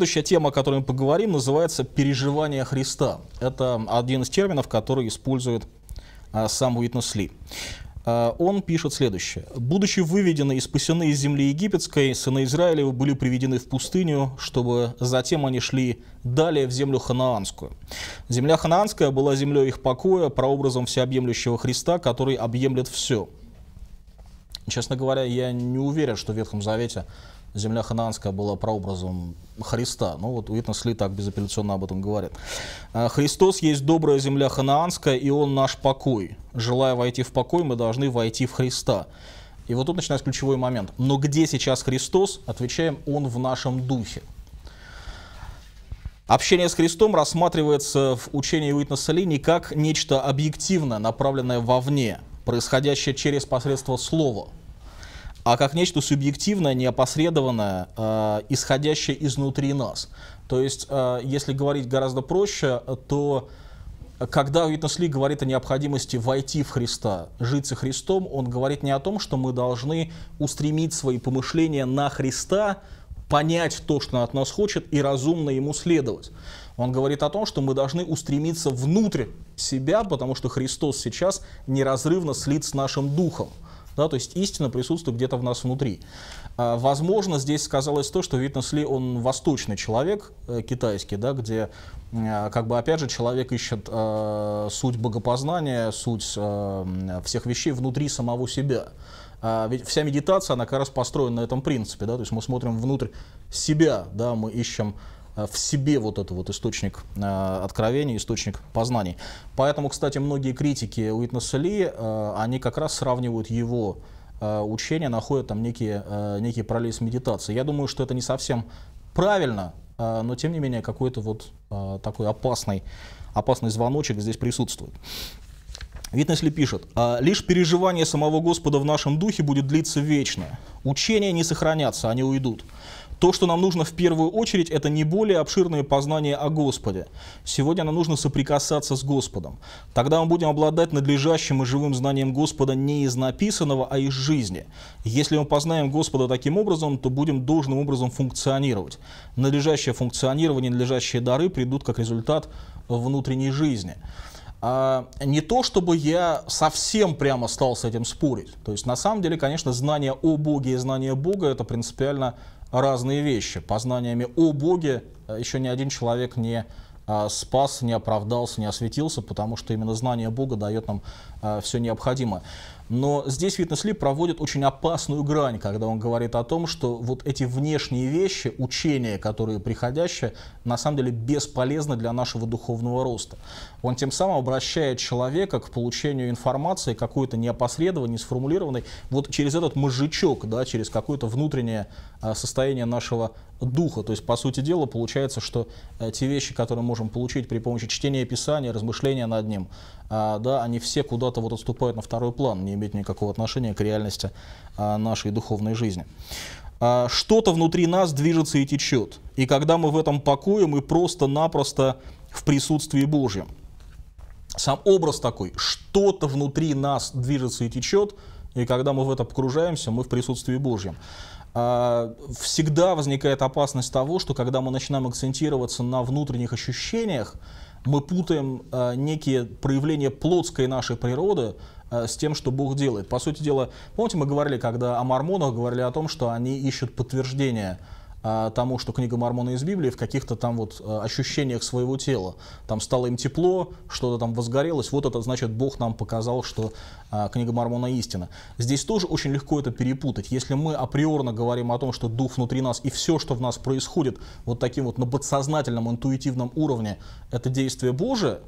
Следующая тема, о которой мы поговорим, называется «переживание Христа». Это один из терминов, который использует а, сам Уитнес Ли. А, он пишет следующее. «Будучи выведены и спасены из земли египетской, сыны Израилева были приведены в пустыню, чтобы затем они шли далее в землю ханаанскую. Земля ханаанская была землей их покоя, прообразом всеобъемлющего Христа, который объемлет все». Честно говоря, я не уверен, что в Ветхом Завете земля хананская была прообразом Христа. Ну вот Уитнес Сли так безапелляционно об этом говорит. «Э, «Христос есть добрая земля ханаанская, и Он наш покой. Желая войти в покой, мы должны войти в Христа». И вот тут начинается ключевой момент. Но где сейчас Христос? Отвечаем, Он в нашем духе. Общение с Христом рассматривается в учении Уитнеса Ли не как нечто объективное, направленное вовне, происходящее через посредство слова – а как нечто субъективное, неопосредованное, э, исходящее изнутри нас. То есть, э, если говорить гораздо проще, то э, когда Уитнес Ли говорит о необходимости войти в Христа, жить со Христом, он говорит не о том, что мы должны устремить свои помышления на Христа, понять то, что он от нас хочет, и разумно ему следовать. Он говорит о том, что мы должны устремиться внутрь себя, потому что Христос сейчас неразрывно слит с нашим духом. Да, то есть истина присутствует где-то в нас внутри. А, возможно, здесь сказалось то, что Витнес Ли, он восточный человек э, китайский, да, где, а, как бы, опять же, человек ищет э, суть богопознания, суть э, всех вещей внутри самого себя. А ведь вся медитация, она как раз построена на этом принципе, да, то есть мы смотрим внутрь себя, да, мы ищем Э, в себе вот этот вот источник э, откровений источник познаний. Поэтому, кстати, многие критики Уитнеса Ли, э, они как раз сравнивают его учение, находят там некие, некие параллели с медитацией. Я думаю, что это не совсем правильно, но тем не менее какой-то вот такой опасный, опасный звоночек здесь присутствует. Витнес ли пишет, «Лишь переживание самого Господа в нашем духе будет длиться вечно. Учения не сохранятся, они уйдут. То, что нам нужно в первую очередь, это не более обширное познание о Господе. Сегодня нам нужно соприкасаться с Господом. Тогда мы будем обладать надлежащим и живым знанием Господа не из написанного, а из жизни. Если мы познаем Господа таким образом, то будем должным образом функционировать. Надлежащее функционирование, надлежащие дары придут как результат внутренней жизни. А не то, чтобы я совсем прямо стал с этим спорить. То есть, на самом деле, конечно, знание о Боге и знание Бога – это принципиально разные вещи. Познаниями о Боге э, еще ни один человек не а, спас, не оправдался, не осветился, потому что именно знание Бога дает нам а, все необходимое. Но здесь Фитнес Ли проводит очень опасную грань, когда он говорит о том, что вот эти внешние вещи, учения, которые приходящие, на самом деле бесполезны для нашего духовного роста он тем самым обращает человека к получению информации какой-то неопосредованной, сформулированной, вот через этот мужичок, да, через какое-то внутреннее а, состояние нашего духа. То есть, по сути дела, получается, что э, те вещи, которые мы можем получить при помощи чтения Писания, размышления над ним, а, да, они все куда-то вот отступают на второй план, не имеют никакого отношения к реальности а, нашей духовной жизни что-то внутри нас движется и течет. И когда мы в этом покое, мы просто-напросто в присутствии Божьем сам образ такой, что-то внутри нас движется и течет, и когда мы в это погружаемся, мы в присутствии Божьем. А, всегда возникает опасность того, что когда мы начинаем акцентироваться на внутренних ощущениях, мы путаем а, некие проявления плотской нашей природы а, с тем, что Бог делает. По сути дела, помните, мы говорили, когда о мормонах, говорили о том, что они ищут подтверждение – а, тому, что книга Мормона из Библии в каких-то там вот э, ощущениях своего тела. Там стало им тепло, что-то там возгорелось. Вот это значит, Бог нам показал, что а, книга Мормона истина. Здесь тоже очень легко это перепутать. Если мы априорно говорим о том, что дух внутри нас и все, что в нас происходит, вот таким вот на подсознательном, интуитивном уровне, это действие Божие,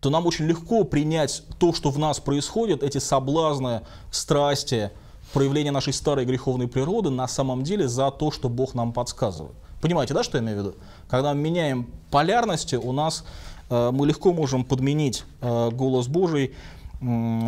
то нам очень легко принять то, что в нас происходит, эти соблазны, страсти, проявление нашей старой греховной природы на самом деле за то, что Бог нам подсказывает. Понимаете, да, что я имею в виду? Когда мы меняем полярности, у нас э, мы легко можем подменить э, голос Божий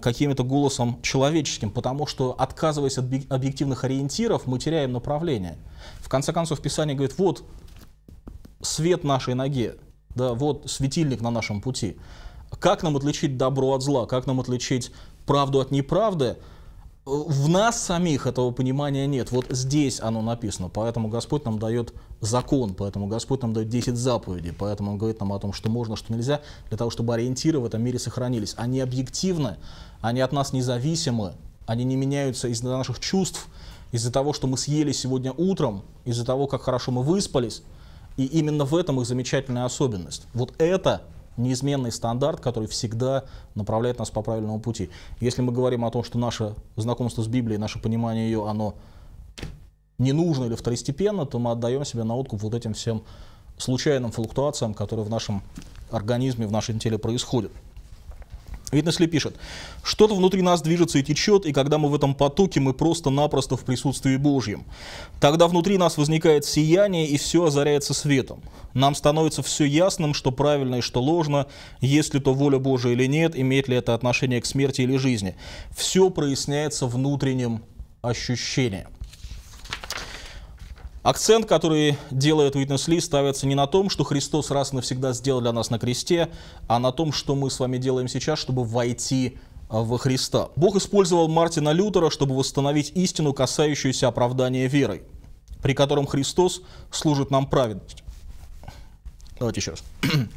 каким-то голосом человеческим, потому что, отказываясь от объективных ориентиров, мы теряем направление. В конце концов, Писание говорит, вот свет нашей ноге, да, вот светильник на нашем пути. Как нам отличить добро от зла? Как нам отличить правду от неправды? в нас самих этого понимания нет. Вот здесь оно написано. Поэтому Господь нам дает закон, поэтому Господь нам дает 10 заповедей, поэтому Он говорит нам о том, что можно, что нельзя, для того, чтобы ориентиры в этом мире сохранились. Они объективны, они от нас независимы, они не меняются из-за наших чувств, из-за того, что мы съели сегодня утром, из-за того, как хорошо мы выспались. И именно в этом их замечательная особенность. Вот это неизменный стандарт, который всегда направляет нас по правильному пути. Если мы говорим о том, что наше знакомство с Библией, наше понимание ее, оно не нужно или второстепенно, то мы отдаем себя на откуп вот этим всем случайным флуктуациям, которые в нашем организме, в нашем теле происходят. Витнесли пишет, что-то внутри нас движется и течет, и когда мы в этом потоке, мы просто-напросто в присутствии Божьем. Тогда внутри нас возникает сияние, и все озаряется светом. Нам становится все ясным, что правильно и что ложно, есть ли то воля Божия или нет, имеет ли это отношение к смерти или жизни. Все проясняется внутренним ощущением. Акцент, который делает Уитнес Ли, ставится не на том, что Христос раз и навсегда сделал для нас на кресте, а на том, что мы с вами делаем сейчас, чтобы войти а, во Христа. Бог использовал Мартина Лютера, чтобы восстановить истину, касающуюся оправдания верой, при котором Христос служит нам праведность. Давайте еще раз.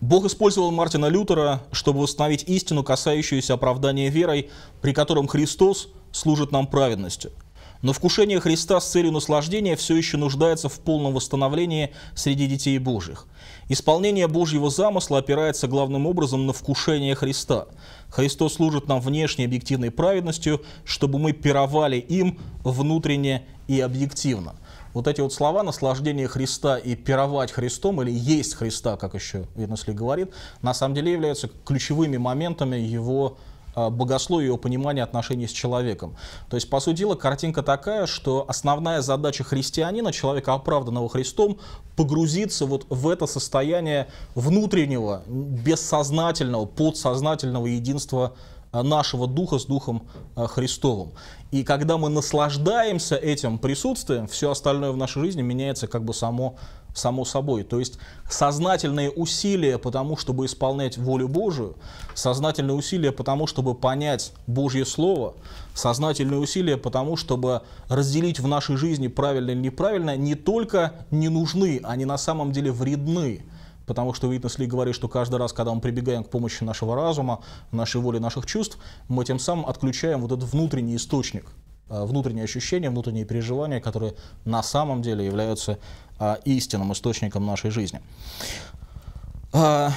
Бог использовал Мартина Лютера, чтобы восстановить истину, касающуюся оправдания верой, при котором Христос служит нам праведностью – но вкушение Христа с целью наслаждения все еще нуждается в полном восстановлении среди детей Божьих. Исполнение Божьего замысла опирается главным образом на вкушение Христа. Христос служит нам внешней объективной праведностью, чтобы мы пировали им внутренне и объективно. Вот эти вот слова «наслаждение Христа» и «пировать Христом» или «есть Христа», как еще Витнесли говорит, на самом деле являются ключевыми моментами его а, богословие его понимание отношений с человеком. То есть, по сути дела, картинка такая, что основная задача христианина, человека, оправданного Христом, погрузиться вот в это состояние внутреннего, бессознательного, подсознательного единства а, нашего духа с духом а, Христовым. И когда мы наслаждаемся этим присутствием, все остальное в нашей жизни меняется как бы само само собой. То есть сознательные усилия потому, чтобы исполнять волю Божию, сознательные усилия потому, чтобы понять Божье Слово, сознательные усилия потому, чтобы разделить в нашей жизни правильно или неправильно, не только не нужны, они на самом деле вредны. Потому что Уитнес Ли говорит, что каждый раз, когда мы прибегаем к помощи нашего разума, нашей воли, наших чувств, мы тем самым отключаем вот этот внутренний источник – Э, внутренние ощущения, внутренние переживания, которые на самом деле являются э, истинным источником нашей жизни. Э,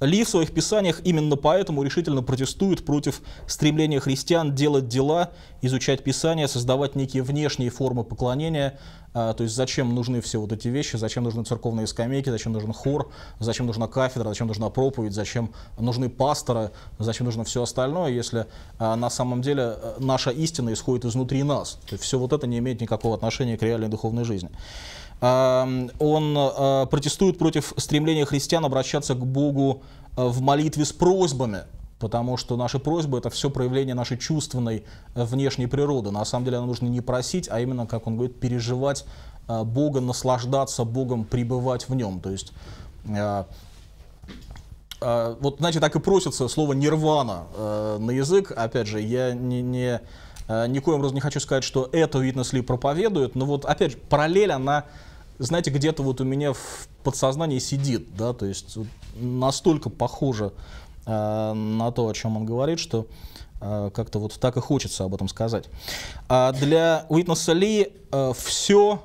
ли в своих писаниях именно поэтому решительно протестует против стремления христиан делать дела, изучать писания, создавать некие внешние формы поклонения. А, то есть зачем нужны все вот эти вещи, зачем нужны церковные скамейки, зачем нужен хор, зачем нужна кафедра, зачем нужна проповедь, зачем нужны пасторы, зачем нужно все остальное, если а, на самом деле э, наша истина исходит изнутри нас. То есть все вот это не имеет никакого отношения к реальной духовной жизни. Он э, протестует против стремления христиан обращаться к Богу э, в молитве с просьбами, потому что наши просьбы – это все проявление нашей чувственной э, внешней природы. На самом деле, нам нужно не просить, а именно, как он говорит, переживать Бога, наслаждаться Богом, пребывать в Нем. То есть вот, знаете, так и просится слово нирвана э, на язык. Опять же, я не, не, э, никоим образом не хочу сказать, что это Уитнесли проповедует, но вот, опять же, параллель, она знаете, где-то вот у меня в подсознании сидит, да, то есть вот настолько похоже э, на то, о чем он говорит, что э, как-то вот так и хочется об этом сказать. А для Уитнеса Ли э, все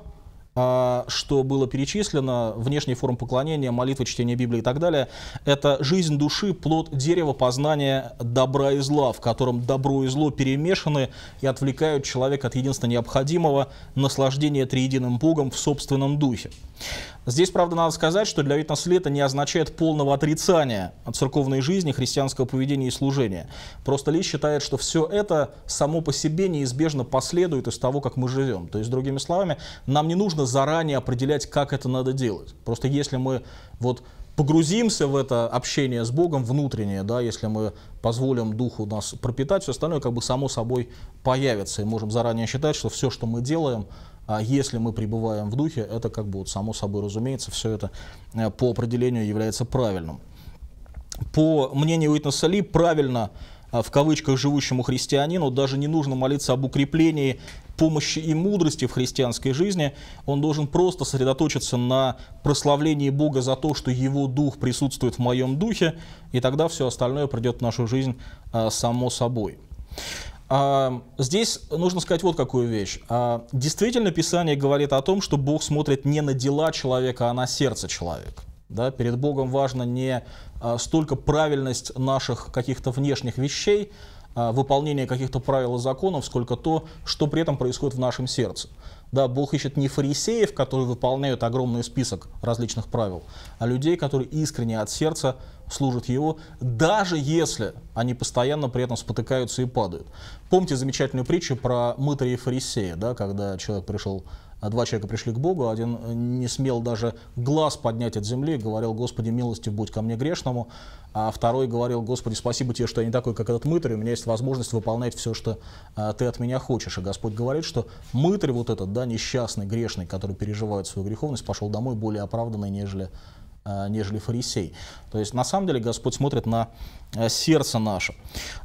а, что было перечислено, внешний форм поклонения, молитва, чтение Библии и так далее, это жизнь души, плод дерева познания добра и зла, в котором добро и зло перемешаны и отвлекают человека от единственно необходимого наслаждения триединым Богом в собственном духе. Здесь, правда, надо сказать, что для Витнасли это не означает полного отрицания от церковной жизни, христианского поведения и служения. Просто Ли считает, что все это само по себе неизбежно последует из того, как мы живем. То есть, другими словами, нам не нужно надо заранее определять, как это надо делать. Просто если мы вот погрузимся в это общение с Богом внутреннее, да, если мы позволим Духу нас пропитать, все остальное как бы само собой появится. И можем заранее считать, что все, что мы делаем, а если мы пребываем в Духе, это как бы вот само собой разумеется, все это э, по определению является правильным. По мнению Уитнеса Ли, правильно – а в кавычках живущему христианину даже не нужно молиться об укреплении помощи и мудрости в христианской жизни, он должен просто сосредоточиться на прославлении Бога за то, что его дух присутствует в моем духе, и тогда все остальное придет в нашу жизнь а, само собой. А, здесь нужно сказать вот какую вещь. Действительно, Писание говорит о том, что Бог смотрит не на дела человека, а на сердце человека. Да? Перед Богом важно не а, столько правильность наших каких-то внешних вещей, а, выполнение каких-то правил и законов, сколько то, что при этом происходит в нашем сердце. Да, Бог ищет не фарисеев, которые выполняют огромный список различных правил, а людей, которые искренне от сердца служат Его, даже если они постоянно при этом спотыкаются и падают. Помните замечательную притчу про мытаря и фарисея, да, когда человек пришел а два человека пришли к Богу, один э, не смел даже глаз поднять от земли, говорил, Господи, милости будь ко мне грешному, а второй говорил, Господи, спасибо тебе, что я не такой, как этот мытарь, у меня есть возможность выполнять все, что э, ты от меня хочешь. И Господь говорит, что мытарь вот этот, да, несчастный, грешный, который переживает свою греховность, пошел домой более оправданный, нежели Э, нежели фарисей. То есть на самом деле Господь смотрит на э, сердце наше.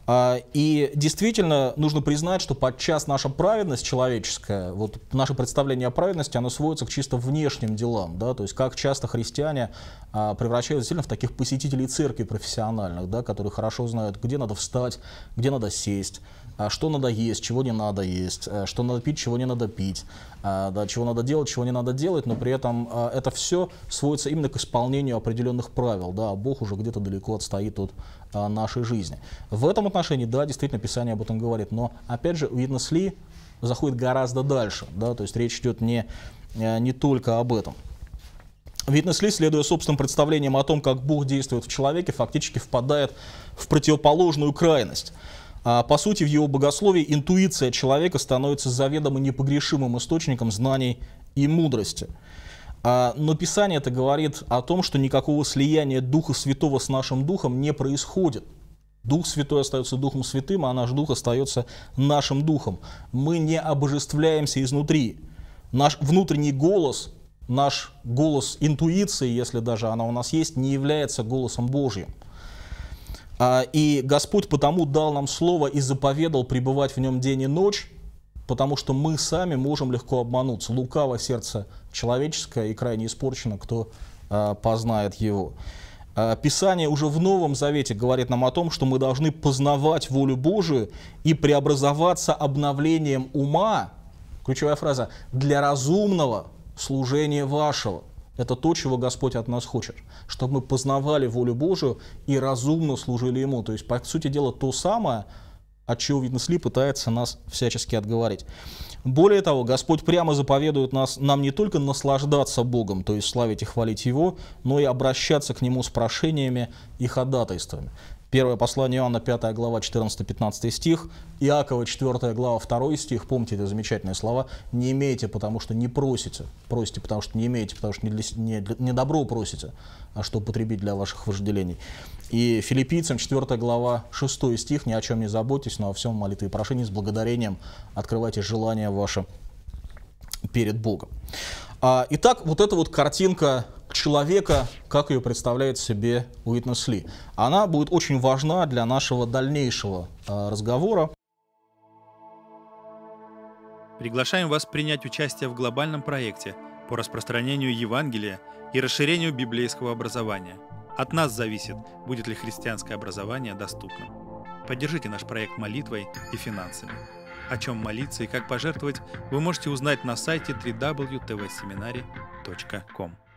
А, и действительно нужно признать, что подчас наша праведность человеческая, вот наше представление о праведности, оно сводится к чисто внешним делам, да, то есть как часто христиане а, превращаются сильно в таких посетителей церкви профессиональных, да, которые хорошо знают, где надо встать, где надо сесть, а, что надо есть, чего не надо есть, что надо пить, чего не надо пить, да, чего надо делать, чего не надо делать, но при этом это все сводится именно к исполнению исполнению определенных правил, да, а Бог уже где-то далеко отстоит от а, нашей жизни. В этом отношении, да, действительно, Писание об этом говорит, но, опять же, Уитнес Ли заходит гораздо дальше, да, то есть речь идет не, э, не только об этом. Витнес Ли, следуя собственным представлениям о том, как Бог действует в человеке, фактически впадает в противоположную крайность. А, по сути, в его богословии интуиция человека становится заведомо непогрешимым источником знаний и мудрости – а, но Писание это говорит о том, что никакого слияния Духа Святого с нашим Духом не происходит. Дух Святой остается Духом Святым, а наш Дух остается нашим Духом. Мы не обожествляемся изнутри. Наш внутренний голос, наш голос интуиции, если даже она у нас есть, не является голосом Божьим. А, и Господь потому дал нам Слово и заповедал пребывать в нем день и ночь, потому что мы сами можем легко обмануться. Лукаво сердце человеческое и крайне испорчено, кто э, познает его. А, Писание уже в Новом Завете говорит нам о том, что мы должны познавать волю Божию и преобразоваться обновлением ума, ключевая фраза, для разумного служения вашего. Это то, чего Господь от нас хочет, чтобы мы познавали волю Божию и разумно служили Ему. То есть, по сути дела, то самое, от чего, видно, сли пытается нас всячески отговорить. Более того, Господь прямо заповедует нас, нам не только наслаждаться Богом, то есть славить и хвалить Его, но и обращаться к Нему с прошениями и ходатайствами. Первое послание Иоанна, 5 глава, 14-15 стих. Иакова, 4 глава, 2 стих. Помните эти замечательные слова. «Не имеете, потому что не просите». Просите, потому что не имеете, потому что не, для, не, для, не добро просите, а что потребить для ваших вожделений. И филиппийцам, 4 глава, 6 стих. «Ни о чем не заботьтесь, но о всем молитве и прошении с благодарением открывайте желания ваши перед Богом». А, итак, вот эта вот картинка человека, как ее представляет себе Уитнес Ли. Она будет очень важна для нашего дальнейшего а, разговора. Приглашаем вас принять участие в глобальном проекте по распространению Евангелия и расширению библейского образования. От нас зависит, будет ли христианское образование доступным. Поддержите наш проект молитвой и финансами о чем молиться и как пожертвовать, вы можете узнать на сайте www.tvseminary.com.